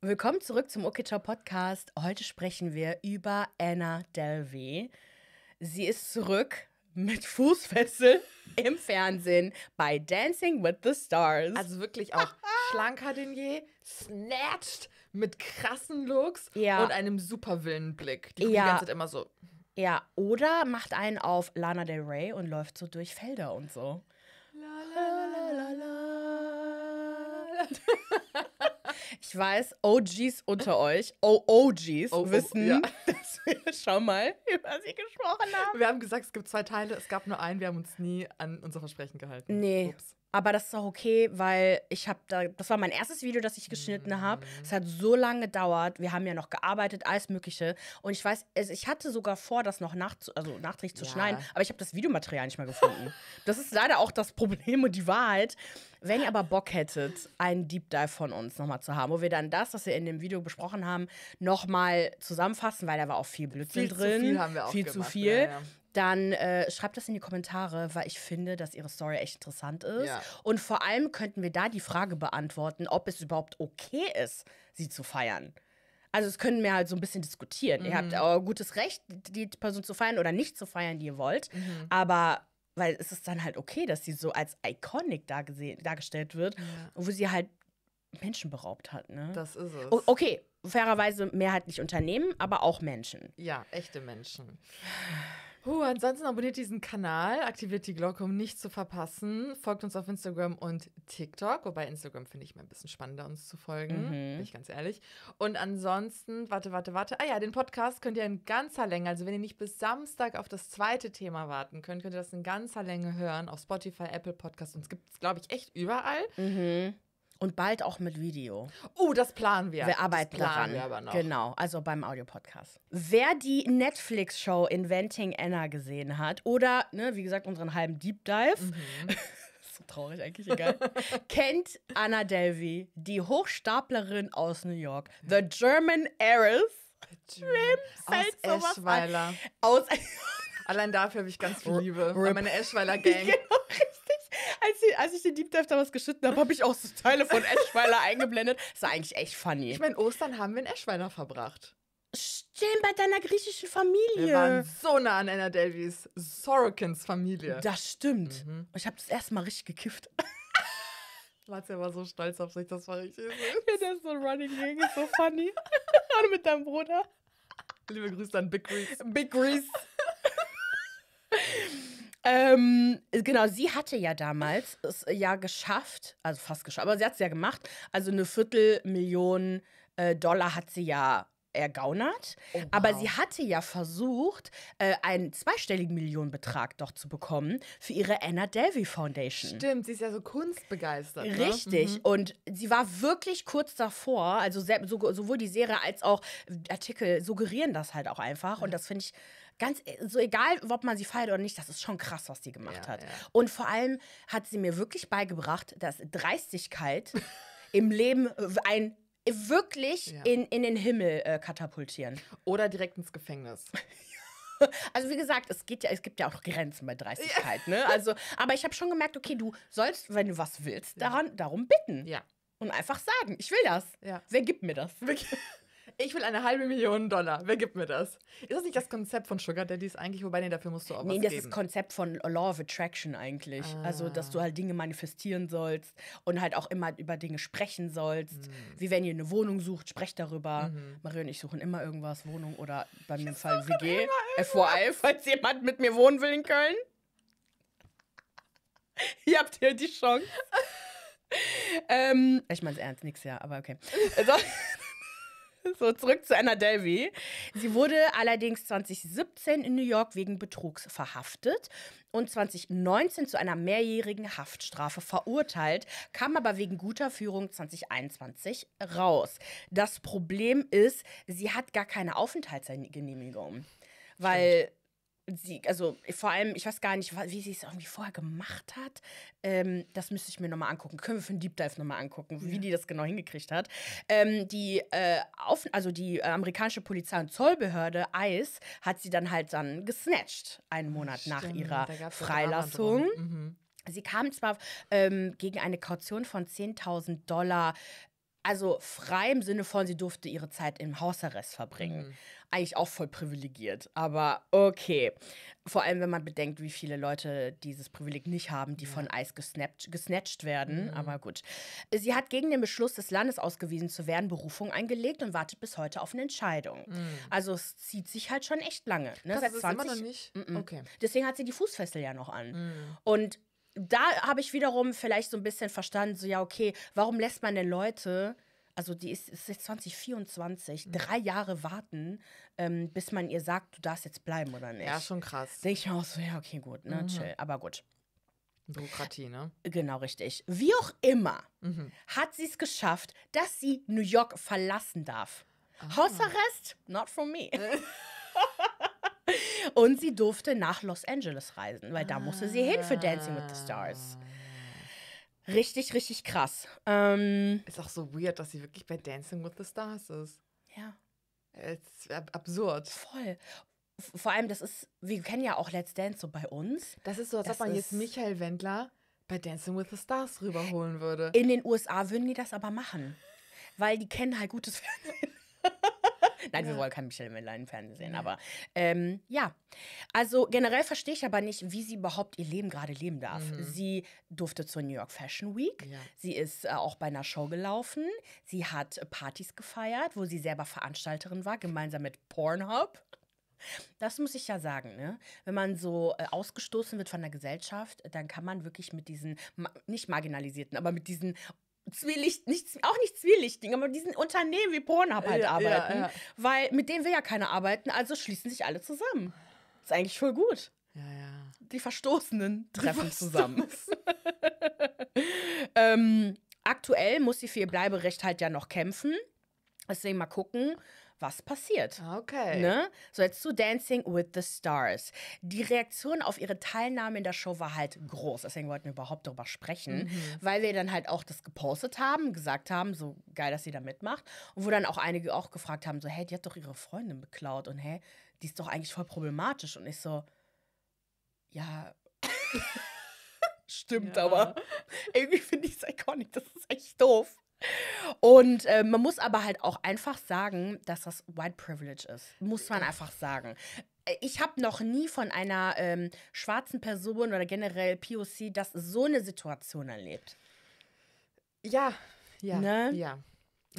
Willkommen zurück zum Okitschau Podcast. Heute sprechen wir über Anna Delvey. Sie ist zurück mit Fußfessel im Fernsehen bei Dancing with the Stars. Also wirklich auch schlanker denn je, snatched mit krassen Looks ja. und einem super Willenblick. Die gucken ja. die ganze Zeit immer so. Ja, oder macht einen auf Lana Del Rey und läuft so durch Felder und so. La, la, la, la, la, la. Ich weiß, OGs unter euch, OOGs, oh, oh, wissen, ja. dass wir schon mal über sie gesprochen haben. Wir haben gesagt, es gibt zwei Teile, es gab nur einen, wir haben uns nie an unser Versprechen gehalten. Nee. Ups. Aber das ist auch okay, weil ich habe da, das war mein erstes Video, das ich geschnitten mhm. habe. Es hat so lange gedauert. Wir haben ja noch gearbeitet, alles Mögliche. Und ich weiß, also ich hatte sogar vor, das noch nach, also nachträglich zu ja. schneiden, aber ich habe das Videomaterial nicht mehr gefunden. das ist leider auch das Problem und die Wahrheit. Wenn ihr aber Bock hättet, einen Deep Dive von uns nochmal zu haben, wo wir dann das, was wir in dem Video besprochen haben, nochmal zusammenfassen, weil da war auch viel Blödsinn viel drin. Zu viel haben wir auch viel gemacht. zu viel. Ja, ja dann äh, schreibt das in die Kommentare, weil ich finde, dass ihre Story echt interessant ist. Ja. Und vor allem könnten wir da die Frage beantworten, ob es überhaupt okay ist, sie zu feiern. Also es können wir halt so ein bisschen diskutieren. Mhm. Ihr habt mhm. euer gutes Recht, die Person zu feiern oder nicht zu feiern, die ihr wollt. Mhm. Aber weil es ist dann halt okay, dass sie so als iconic dargestellt wird, ja. wo sie halt Menschen beraubt hat. Ne? Das ist es. O okay, fairerweise mehrheitlich Unternehmen, aber auch Menschen. Ja, echte Menschen. Huh, ansonsten abonniert diesen Kanal, aktiviert die Glocke, um nichts zu verpassen. Folgt uns auf Instagram und TikTok, wobei Instagram finde ich mal ein bisschen spannender, uns zu folgen, mhm. bin ich ganz ehrlich. Und ansonsten, warte, warte, warte. Ah ja, den Podcast könnt ihr in ganzer Länge, also wenn ihr nicht bis Samstag auf das zweite Thema warten könnt, könnt ihr das in ganzer Länge hören, auf Spotify, Apple Podcast. Und es gibt es, glaube ich, echt überall. Mhm. Und bald auch mit Video. Oh, das planen wir. Wir arbeiten das planen daran. Wir aber noch. Genau, also beim Audiopodcast. Wer die Netflix-Show Inventing Anna gesehen hat oder, ne, wie gesagt, unseren halben Deep Dive, mhm. so traurig eigentlich, egal, kennt Anna Delvey, die Hochstaplerin aus New York, The German Heiress. Trim, fällt aus sowas Eschweiler. Aus Allein dafür habe ich ganz viel Liebe. Rip. Meine Eschweiler Gang. genau, richtig als, die, als, ich den Deep Dive damals geschnitten habe, habe ich auch so Teile von Eschweiler eingeblendet. Das war eigentlich echt funny. Ich meine, Ostern haben wir in Eschweiler verbracht. Stimmt, bei deiner griechischen Familie. Wir waren so nah an Anna Davies, Sorokins Familie. Das stimmt. Mhm. Ich habe das erste Mal richtig gekifft. Lazia war so stolz auf sich, das war richtig. Ja, der ist so ein Running Gag, ist so funny. Und mit deinem Bruder. Liebe Grüße an Big Grease. Big Grease. Ähm, genau, sie hatte ja damals es äh, ja geschafft, also fast geschafft, aber sie hat es ja gemacht. Also eine Viertelmillion äh, Dollar hat sie ja ergaunert. Oh, wow. Aber sie hatte ja versucht, äh, einen zweistelligen Millionenbetrag doch zu bekommen für ihre Anna Delvey Foundation. Stimmt, sie ist ja so kunstbegeistert. Ne? Richtig. Ne? Mhm. Und sie war wirklich kurz davor, also sehr, so, sowohl die Serie als auch Artikel suggerieren das halt auch einfach. Und das finde ich ganz äh, so egal, ob man sie feiert oder nicht, das ist schon krass, was sie gemacht ja, hat. Ja. Und vor allem hat sie mir wirklich beigebracht, dass Dreistigkeit im Leben äh, ein äh, wirklich ja. in, in den Himmel äh, katapultieren. Oder direkt ins Gefängnis. Also wie gesagt, es geht ja, es gibt ja auch Grenzen bei Dreistigkeit, ja. ne? Also, aber ich habe schon gemerkt, okay, du sollst, wenn du was willst, daran, darum bitten. Ja. Und einfach sagen, ich will das. Ja. Wer gibt mir das? ich will eine halbe Million Dollar. Wer gibt mir das? Ist das nicht das Konzept von Sugar Daddies eigentlich? Wobei, nee, dafür musst du auch nee, was Nee, das geben. ist Konzept von Law of Attraction eigentlich. Ah. Also, dass du halt Dinge manifestieren sollst und halt auch immer über Dinge sprechen sollst. Mhm. Wie wenn ihr eine Wohnung sucht, sprecht darüber. Mhm. Mario und ich suchen immer irgendwas, Wohnung oder bei mir im Fall WG. FYI, falls jemand mit mir wohnen will in Köln. ihr habt hier die Chance. ähm, ich meine es ernst, nix ja, aber okay. Also, So, zurück zu Anna Delvey. Sie wurde allerdings 2017 in New York wegen Betrugs verhaftet und 2019 zu einer mehrjährigen Haftstrafe verurteilt, kam aber wegen guter Führung 2021 raus. Das Problem ist, sie hat gar keine Aufenthaltsgenehmigung. Weil sie, also vor allem, ich weiß gar nicht, wie sie es irgendwie vorher gemacht hat. Ähm, das müsste ich mir nochmal angucken. Können wir für einen Deep Dive nochmal angucken, wie die das genau hingekriegt hat. Ähm, die, äh, auf, also die äh, amerikanische Polizei und Zollbehörde, ICE, hat sie dann halt dann gesnatcht, einen Monat Stimmt, nach ihrer Freilassung. Mhm. Sie kam zwar ähm, gegen eine Kaution von 10.000 Dollar also frei im Sinne von, sie durfte ihre Zeit im Hausarrest verbringen. Mhm eigentlich auch voll privilegiert. Aber okay. Vor allem, wenn man bedenkt, wie viele Leute dieses Privileg nicht haben, die ja. von Eis gesnappt, gesnatcht werden. Mhm. Aber gut. Sie hat gegen den Beschluss des Landes ausgewiesen zu werden Berufung eingelegt und wartet bis heute auf eine Entscheidung. Mhm. Also es zieht sich halt schon echt lange. Ne? Das Seit ist 20, immer noch nicht. M -m. Okay. Deswegen hat sie die Fußfessel ja noch an. Mhm. Und da habe ich wiederum vielleicht so ein bisschen verstanden, so ja, okay, warum lässt man denn Leute also die ist, ist jetzt 2024, mhm. drei Jahre warten, ähm, bis man ihr sagt, du darfst jetzt bleiben oder nicht. Ja, schon krass. Sehe ich auch so, ja, okay, gut, ne, mhm. chill, aber gut. Bürokratie, ne? Äh, genau, richtig. Wie auch immer mhm. hat sie es geschafft, dass sie New York verlassen darf. Ah. Hausarrest? Not for me. Und sie durfte nach Los Angeles reisen, weil da musste sie hin für Dancing with the Stars. Ah. Richtig, richtig krass. Ähm, ist auch so weird, dass sie wirklich bei Dancing with the Stars ist. Ja. Es Ist äh, absurd. Voll. Vor allem, das ist, wir kennen ja auch Let's Dance so bei uns. Das ist so, als ob man jetzt Michael Wendler bei Dancing with the Stars rüberholen würde. In den USA würden die das aber machen. Weil die kennen halt gutes Fernsehen. Nein, ja. wir wollen kein Michelle Mellein im Fernsehen sehen, aber ähm, ja. Also generell verstehe ich aber nicht, wie sie überhaupt ihr Leben gerade leben darf. Mhm. Sie durfte zur New York Fashion Week. Ja. Sie ist äh, auch bei einer Show gelaufen. Sie hat Partys gefeiert, wo sie selber Veranstalterin war, gemeinsam mit Pornhub. Das muss ich ja sagen, ne? Wenn man so äh, ausgestoßen wird von der Gesellschaft, dann kann man wirklich mit diesen ma nicht marginalisierten, aber mit diesen Zwielicht, nicht, auch nicht zwielichtigen, aber diesen Unternehmen wie Pornhub halt ja, arbeiten. Ja, weil mit denen will ja keiner arbeiten, also schließen sich alle zusammen. Ist eigentlich voll gut. Ja, ja. Die Verstoßenen treffen zusammen. ähm, aktuell muss sie für ihr Bleiberecht halt ja noch kämpfen. Deswegen mal gucken, was passiert. Ah, okay. Ne? So jetzt zu Dancing with the Stars. Die Reaktion auf ihre Teilnahme in der Show war halt groß. Deswegen wollten wir überhaupt darüber sprechen, mhm. weil wir dann halt auch das gepostet haben, gesagt haben, so geil, dass sie da mitmacht. Und wo dann auch einige auch gefragt haben, so, hey, die hat doch ihre Freundin beklaut und hey, die ist doch eigentlich voll problematisch. Und ich so, ja. Stimmt, ja. aber irgendwie finde ich es iconic. Das ist echt doof. Und äh, man muss aber halt auch einfach sagen, dass das White Privilege ist. Muss man einfach sagen. Äh, ich habe noch nie von einer ähm, schwarzen Person oder generell POC das so eine Situation erlebt. Ja, ja, ne? ja.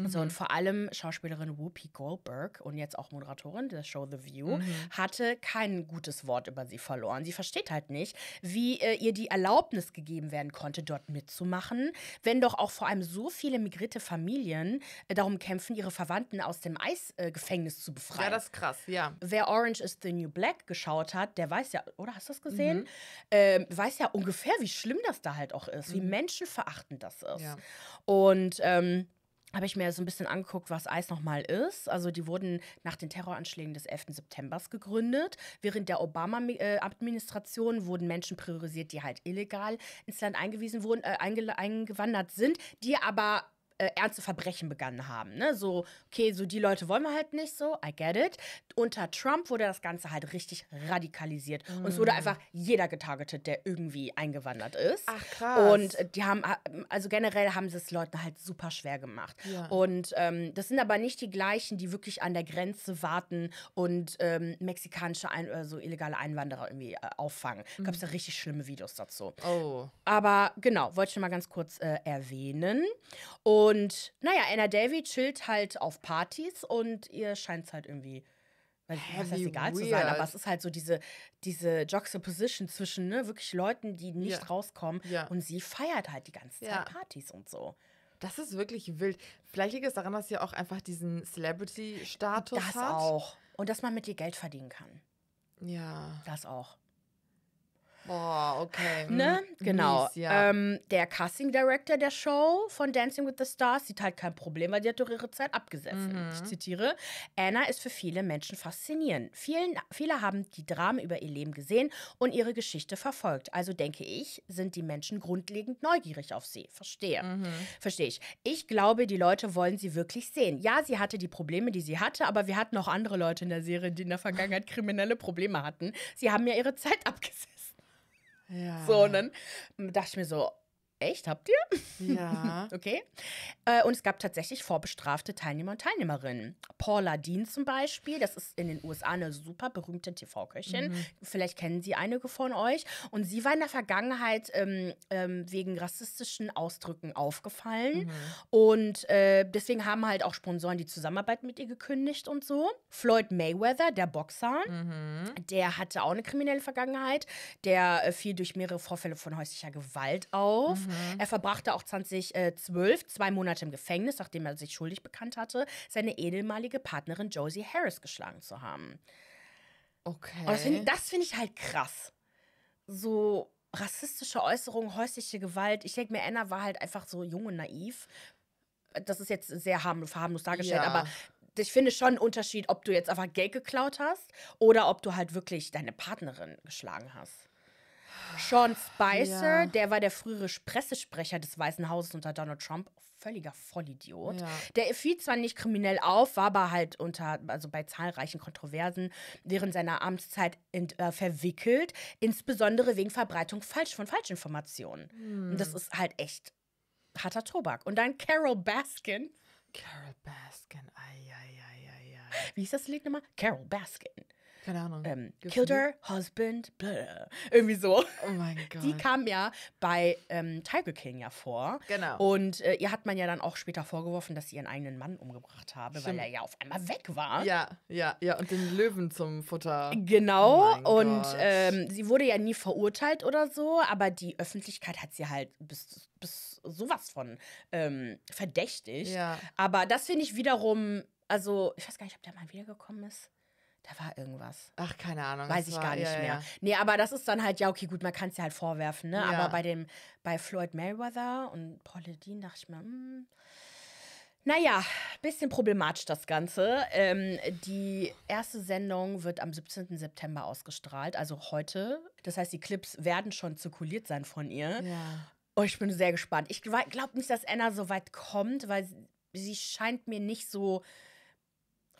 So, und mhm. vor allem Schauspielerin Whoopi Goldberg und jetzt auch Moderatorin der Show The View mhm. hatte kein gutes Wort über sie verloren. Sie versteht halt nicht, wie äh, ihr die Erlaubnis gegeben werden konnte, dort mitzumachen, wenn doch auch vor allem so viele migrierte Familien äh, darum kämpfen, ihre Verwandten aus dem Eisgefängnis äh, zu befreien. Ja, das ist krass, ja. Wer Orange is the New Black geschaut hat, der weiß ja, oder hast du das gesehen? Mhm. Ähm, weiß ja ungefähr, wie schlimm das da halt auch ist, wie mhm. menschenverachtend das ist. Ja. Und ähm, habe ich mir so ein bisschen angeguckt, was ICE nochmal ist. Also die wurden nach den Terroranschlägen des 11. September gegründet. Während der Obama-Administration wurden Menschen priorisiert, die halt illegal ins Land eingewiesen wurden, äh, eingewandert sind, die aber äh, ernste Verbrechen begangen haben. Ne? So, okay, so die Leute wollen wir halt nicht so, I get it. Unter Trump wurde das Ganze halt richtig radikalisiert. Mm. Und es wurde mm. einfach jeder getargetet, der irgendwie eingewandert ist. Ach krass. Und die haben, also generell haben sie es Leuten halt super schwer gemacht. Ja. Und ähm, das sind aber nicht die gleichen, die wirklich an der Grenze warten und ähm, mexikanische Ein oder äh, so illegale Einwanderer irgendwie äh, auffangen. Mhm. Gab es da richtig schlimme Videos dazu. Oh. Aber genau, wollte ich mal ganz kurz äh, erwähnen. Und und naja, Anna Davy chillt halt auf Partys und ihr scheint es halt irgendwie weil Hä, was heißt, egal weird. zu sein, aber es ist halt so diese, diese Juxtaposition zwischen ne, wirklich Leuten, die nicht ja. rauskommen ja. und sie feiert halt die ganze Zeit ja. Partys und so. Das ist wirklich wild. Vielleicht liegt es daran, dass sie auch einfach diesen Celebrity-Status hat. Das auch. Und dass man mit ihr Geld verdienen kann. Ja. Das auch okay. Ne? Hm, genau. Mies, ja. ähm, der Casting Director der Show von Dancing with the Stars sieht halt kein Problem, weil die hat doch ihre Zeit abgesessen. Mhm. Ich zitiere: Anna ist für viele Menschen faszinierend. Vielen, viele haben die Dramen über ihr Leben gesehen und ihre Geschichte verfolgt. Also denke ich, sind die Menschen grundlegend neugierig auf sie. Verstehe. Mhm. Verstehe ich. Ich glaube, die Leute wollen sie wirklich sehen. Ja, sie hatte die Probleme, die sie hatte, aber wir hatten auch andere Leute in der Serie, die in der Vergangenheit kriminelle Probleme hatten. Sie haben ja ihre Zeit abgesessen. Ja. So, und dann dachte ich mir so, echt, habt ihr? Ja. okay. Äh, und es gab tatsächlich vorbestrafte Teilnehmer und Teilnehmerinnen. Paula Dean zum Beispiel, das ist in den USA eine super berühmte TV-Köchin. Mhm. Vielleicht kennen sie einige von euch. Und sie war in der Vergangenheit ähm, ähm, wegen rassistischen Ausdrücken aufgefallen. Mhm. Und äh, deswegen haben halt auch Sponsoren die Zusammenarbeit mit ihr gekündigt und so. Floyd Mayweather, der Boxer, mhm. der hatte auch eine kriminelle Vergangenheit. Der äh, fiel durch mehrere Vorfälle von häuslicher Gewalt auf. Mhm. Er verbrachte auch 2012 äh, zwei Monate Monate im Gefängnis, nachdem er sich schuldig bekannt hatte, seine ehemalige Partnerin Josie Harris geschlagen zu haben. Okay. Und das finde find ich halt krass. So rassistische Äußerungen, häusliche Gewalt. Ich denke mir, Anna war halt einfach so jung und naiv. Das ist jetzt sehr harmlos, harmlos dargestellt, ja. aber ich finde schon einen Unterschied, ob du jetzt einfach Geld geklaut hast oder ob du halt wirklich deine Partnerin geschlagen hast. Sean Spicer, ja. der war der frühere Pressesprecher des Weißen Hauses unter Donald Trump, völliger Vollidiot. Ja. Der fiel zwar nicht kriminell auf, war aber halt unter, also bei zahlreichen Kontroversen während seiner Amtszeit in, äh, verwickelt, insbesondere wegen Verbreitung falsch von Falschinformationen. Hm. Und das hm. ist halt echt harter Tobak. Und dann Carol Baskin. Carol Baskin, ei, ei, ei, ei, ei. Wie hieß das Lied nochmal? Carol Baskin. Keine Ahnung. Ähm, killed her husband, blah, irgendwie so. Oh mein Gott. Die kam ja bei ähm, Tiger King ja vor. Genau. Und äh, ihr hat man ja dann auch später vorgeworfen, dass sie ihren eigenen Mann umgebracht habe, Stimmt. weil er ja auf einmal weg war. Ja, ja, ja. Und den Löwen zum Futter. Genau. Oh und ähm, sie wurde ja nie verurteilt oder so, aber die Öffentlichkeit hat sie halt bis, bis sowas von ähm, verdächtigt. Ja. Aber das finde ich wiederum also ich weiß gar nicht, ob der mal wiedergekommen ist. Da war irgendwas. Ach, keine Ahnung. Weiß ich war, gar nicht ja, mehr. Ja. Nee, aber das ist dann halt, ja, okay, gut, man kann es ja halt vorwerfen, ne? Ja. Aber bei dem, bei Floyd Mayweather und Paul Ledin dachte ich mir, hm, naja, bisschen problematisch das Ganze. Ähm, die erste Sendung wird am 17. September ausgestrahlt, also heute. Das heißt, die Clips werden schon zirkuliert sein von ihr. Ja. Oh, ich bin sehr gespannt. Ich glaube nicht, dass Anna so weit kommt, weil sie scheint mir nicht so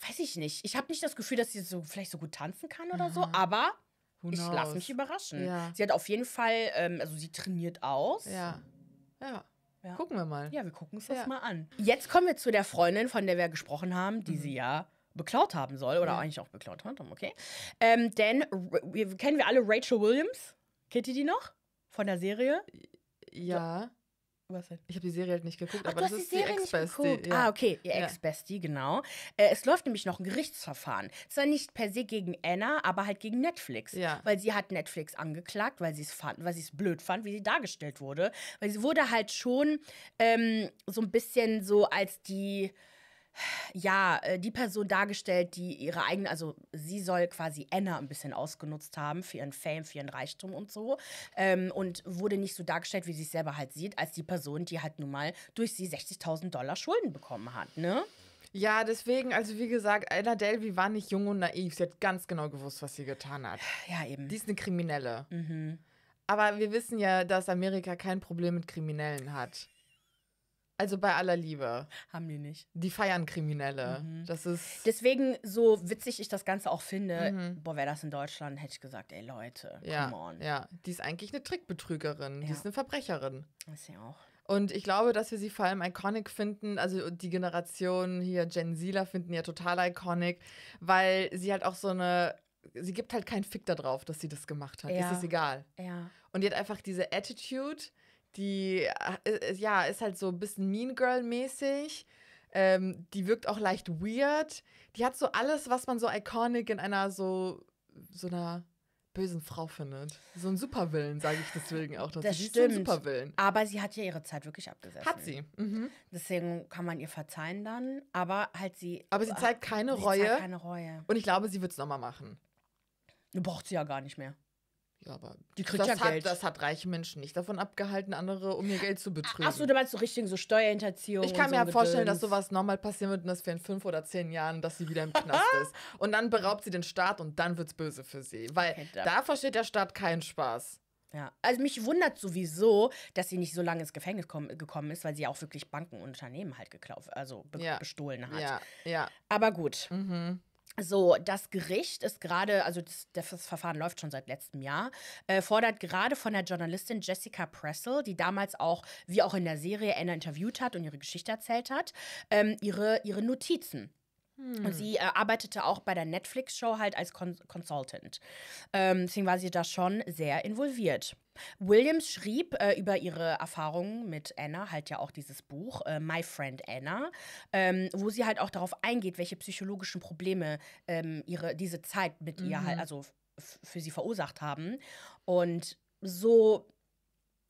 weiß ich nicht. Ich habe nicht das Gefühl, dass sie so vielleicht so gut tanzen kann oder Aha. so, aber ich lasse mich überraschen. Ja. Sie hat auf jeden Fall, ähm, also sie trainiert aus. Ja. Ja. ja. Gucken wir mal. Ja, wir gucken uns das mal an. Jetzt kommen wir zu der Freundin, von der wir gesprochen haben, die mhm. sie ja beklaut haben soll oder eigentlich auch beklaut hat, okay. Ähm, denn kennen wir alle Rachel Williams? Kennt ihr die noch? Von der Serie? Ja. Was denn? Ich habe die Serie halt nicht geguckt, Ach, aber das ist die, Serie die Ex-Bestie. Ja. Ah, okay, ihr ja. Ex-Bestie, genau. Äh, es läuft nämlich noch ein Gerichtsverfahren. Zwar nicht per se gegen Anna, aber halt gegen Netflix. Ja. Weil sie hat Netflix angeklagt, weil sie es fand, weil sie es blöd fand, wie sie dargestellt wurde. Weil sie wurde halt schon ähm, so ein bisschen so als die ja, äh, die Person dargestellt, die ihre eigene, also sie soll quasi Anna ein bisschen ausgenutzt haben für ihren Fame, für ihren Reichtum und so. Ähm, und wurde nicht so dargestellt, wie sie es selber halt sieht, als die Person, die halt nun mal durch sie 60.000 Dollar Schulden bekommen hat, ne? Ja, deswegen, also wie gesagt, Anna Delvey war nicht jung und naiv. Sie hat ganz genau gewusst, was sie getan hat. Ja, eben. Die ist eine Kriminelle. Mhm. Aber wir wissen ja, dass Amerika kein Problem mit Kriminellen hat. Also bei aller Liebe. Haben die nicht. Die feiern Kriminelle. Mhm. Das ist. Deswegen, so witzig ich das Ganze auch finde, mhm. boah, wäre das in Deutschland, hätte ich gesagt, ey Leute, ja, come on. Ja, die ist eigentlich eine Trickbetrügerin. Ja. Die ist eine Verbrecherin. Ist sie auch. Und ich glaube, dass wir sie vor allem iconic finden. Also die Generation hier, Gen Zler, finden ja total iconic, weil sie halt auch so eine. Sie gibt halt keinen Fick darauf, dass sie das gemacht hat. Ja. Das ist egal. Ja. Und die hat einfach diese Attitude, die äh, äh, ja, ist halt so ein bisschen Mean Girl-mäßig. Ähm, die wirkt auch leicht weird. Die hat so alles, was man so iconic in einer so, so einer bösen Frau findet. So ein Superwillen, sage ich deswegen auch. Dass das sie stimmt. Ist Superwillen. Aber sie hat ja ihre Zeit wirklich abgesetzt. Hat sie. Mhm. Deswegen kann man ihr verzeihen dann. Aber halt sie. Aber sie äh, zeigt keine sie Reue. Zeigt keine Reue. Und ich glaube, sie wird es nochmal machen. Braucht sie ja gar nicht mehr. Ja, aber die kriegt das ja hat, Geld. Das hat reiche Menschen nicht davon abgehalten, andere, um ihr Geld zu betrügen. Achso, du meinst so richtig so Steuerhinterziehung. Ich kann mir ja so vorstellen, dass sowas nochmal passieren wird und dass wir in fünf oder zehn Jahren, dass sie wieder im Knast ist. Und dann beraubt sie den Staat und dann wird's böse für sie. Weil da versteht der Staat keinen Spaß. Ja, also mich wundert sowieso, dass sie nicht so lange ins Gefängnis gekommen ist, weil sie auch wirklich Banken und Unternehmen halt geklaut, also be ja. bestohlen hat. Ja, ja. Aber gut. Mhm. So, das Gericht ist gerade, also das, das, Verfahren läuft schon seit letztem Jahr, äh, fordert gerade von der Journalistin Jessica Pressel, die damals auch, wie auch in der Serie, Anna interviewt hat und ihre Geschichte erzählt hat, ähm, ihre, ihre Notizen. Hm. Und sie äh, arbeitete auch bei der Netflix-Show halt als Con Consultant. Ähm, deswegen war sie da schon sehr involviert. Williams schrieb äh, über ihre Erfahrungen mit Anna halt ja auch dieses Buch, äh, My Friend Anna, ähm, wo sie halt auch darauf eingeht, welche psychologischen Probleme ähm, ihre, diese Zeit mit mhm. ihr halt, mhm. also für sie verursacht haben. Und so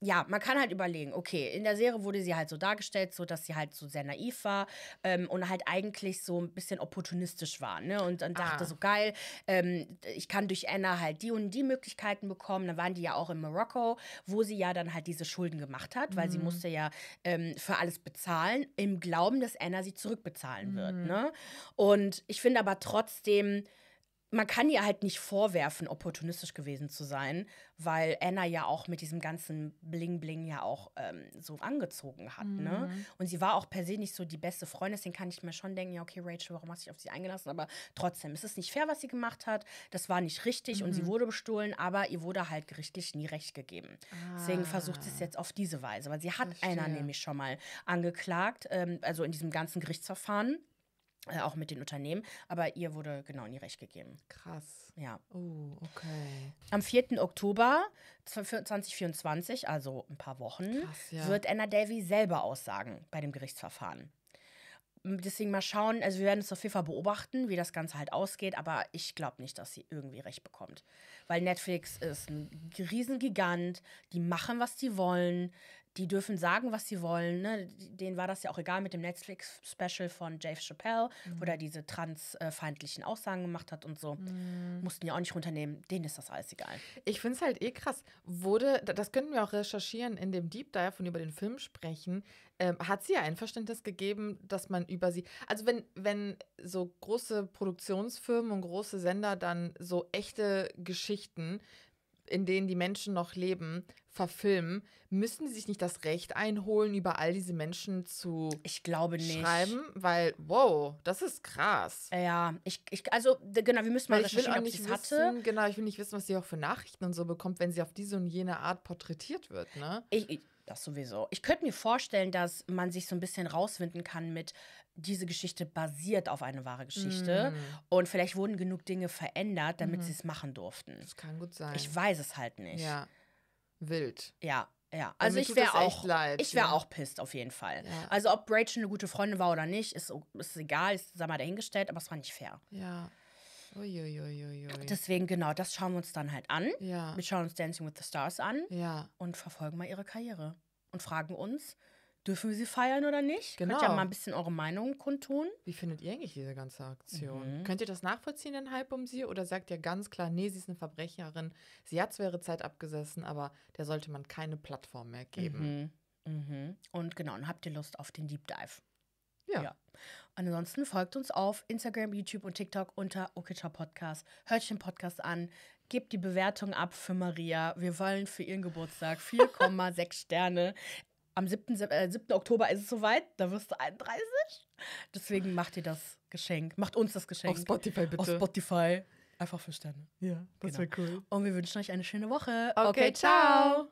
ja, man kann halt überlegen, okay, in der Serie wurde sie halt so dargestellt, so dass sie halt so sehr naiv war ähm, und halt eigentlich so ein bisschen opportunistisch war, ne? Und dann ah. dachte ah. so geil, ähm, ich kann durch Anna halt die und die Möglichkeiten bekommen. Dann waren die ja auch in Marokko, wo sie ja dann halt diese Schulden gemacht hat, weil mhm. sie musste ja ähm, für alles bezahlen, im Glauben, dass Anna sie zurückbezahlen mhm. wird, ne? Und ich finde aber trotzdem man kann ihr halt nicht vorwerfen, opportunistisch gewesen zu sein, weil Anna ja auch mit diesem ganzen Bling-Bling ja auch ähm, so angezogen hat. Ne? Mhm. Ne? Und sie war auch per se nicht so die beste Freundin, deswegen kann ich mir schon denken, ja, okay, Rachel, warum hast du dich auf sie eingelassen? Aber trotzdem, es ist nicht fair, was sie gemacht hat. Das war nicht richtig mhm. und sie mhm. wurde bestohlen, aber ihr wurde halt gerichtlich nie recht gegeben. Ah. Deswegen versucht sie es jetzt auf diese Weise, weil sie hat Anna nämlich schon mal angeklagt, ähm, also in diesem ganzen Gerichtsverfahren. Äh, auch mit den Unternehmen, aber ihr wurde genau nie recht gegeben. Krass. Ja. Oh, okay. Am 4. Oktober 2024, also ein paar Wochen, Krass, ja. wird Anna Davy selber aussagen bei dem Gerichtsverfahren. Deswegen mal schauen, also wir werden es auf jeden Fall beobachten, wie das Ganze halt ausgeht, aber ich glaube nicht, dass sie irgendwie recht bekommt. Weil Netflix ist ein Riesengigant, die machen, was die wollen, die dürfen sagen, was sie wollen. Ne? Denen war das ja auch egal mit dem Netflix-Special von Dave Chappelle, mhm. wo er diese transfeindlichen Aussagen gemacht hat und so. Mhm. Mussten ja auch nicht runternehmen. Denen ist das alles egal. Ich finde es halt eh krass. Wurde, das können wir auch recherchieren in dem Deep Dive von über den Film sprechen. Ähm, hat sie ja ein Verständnis gegeben, dass man über sie. Also, wenn, wenn so große Produktionsfirmen und große Sender dann so echte Geschichten in denen die Menschen noch leben, verfilmen, müssen sie sich nicht das Recht einholen, über all diese Menschen zu ich glaube nicht. schreiben? Weil, wow, das ist krass. Ja, ich, ich also genau, wir müssen mal ich will auch nicht wissen, hatte. Genau, ich will nicht wissen, was sie auch für Nachrichten und so bekommt, wenn sie auf diese und jene Art porträtiert wird, ne? Ich, ich das sowieso. Ich könnte mir vorstellen, dass man sich so ein bisschen rauswinden kann mit, diese Geschichte basiert auf einer wahren Geschichte. Mm. Und vielleicht wurden genug Dinge verändert, damit mm. sie es machen durften. Das kann gut sein. Ich weiß es halt nicht. Ja. Wild. Ja, ja, also ich wäre auch, leid, ich wäre ja. auch pisst auf jeden Fall. Ja. Also ob Rachel eine gute Freundin war oder nicht, ist, ist egal, ist sag mal dahingestellt, aber es war nicht fair. Ja. Uiuiuiui. Deswegen genau, das schauen wir uns dann halt an. Ja. Wir schauen uns Dancing with the Stars an ja. und verfolgen mal ihre Karriere und fragen uns, dürfen wir sie feiern oder nicht? Genau. Könnt ihr genau. mal ein bisschen eure Meinung kundtun. Wie findet ihr eigentlich diese ganze Aktion? Mhm. Könnt ihr das nachvollziehen, den Hype um sie? Oder sagt ihr ganz klar, nee, sie ist eine Verbrecherin, sie hat zwar ihre Zeit abgesessen, aber der sollte man keine Plattform mehr geben. Mhm. Mhm. Und genau, und habt ihr Lust auf den Deep Dive? Ja. ja. Ansonsten folgt uns auf Instagram, YouTube und TikTok unter Okitcher Podcast. Hört euch den Podcast an. Gebt die Bewertung ab für Maria. Wir wollen für ihren Geburtstag 4,6 Sterne am 7. äh, 7. Oktober ist es soweit, da wirst du 31. Deswegen macht ihr das Geschenk. Macht uns das Geschenk. Auf Spotify bitte. Auf Spotify. Einfach für Sterne. Ja, das genau. wäre cool. Und wir wünschen euch eine schöne Woche. Okay, okay ciao.